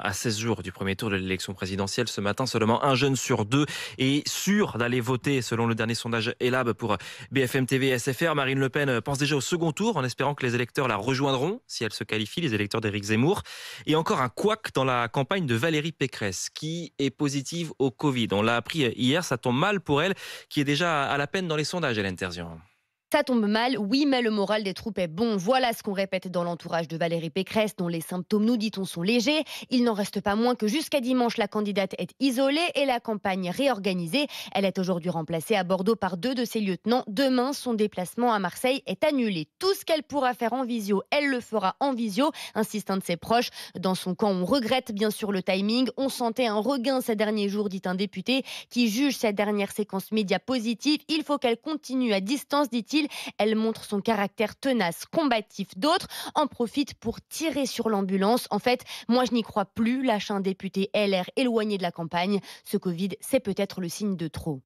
À 16 jours du premier tour de l'élection présidentielle, ce matin, seulement un jeune sur deux est sûr d'aller voter, selon le dernier sondage ELAB pour BFM TV SFR. Marine Le Pen pense déjà au second tour, en espérant que les électeurs la rejoindront, si elle se qualifie, les électeurs d'Éric Zemmour. Et encore un couac dans la campagne de Valérie Pécresse, qui est positive au Covid. On l'a appris hier, ça tombe mal pour elle, qui est déjà à la peine dans les sondages, Hélène Terzian. Ça tombe mal, oui, mais le moral des troupes est bon. Voilà ce qu'on répète dans l'entourage de Valérie Pécresse, dont les symptômes, nous dit-on, sont légers. Il n'en reste pas moins que jusqu'à dimanche, la candidate est isolée et la campagne réorganisée. Elle est aujourd'hui remplacée à Bordeaux par deux de ses lieutenants. Demain, son déplacement à Marseille est annulé. Tout ce qu'elle pourra faire en visio, elle le fera en visio, insiste un de ses proches. Dans son camp, on regrette bien sûr le timing. On sentait un regain ces derniers jours, dit un député qui juge cette dernière séquence média positive. Il faut qu'elle continue à distance, dit-il elle montre son caractère tenace, combatif. D'autres en profitent pour tirer sur l'ambulance. En fait, moi je n'y crois plus, lâche un député LR éloigné de la campagne. Ce Covid, c'est peut-être le signe de trop.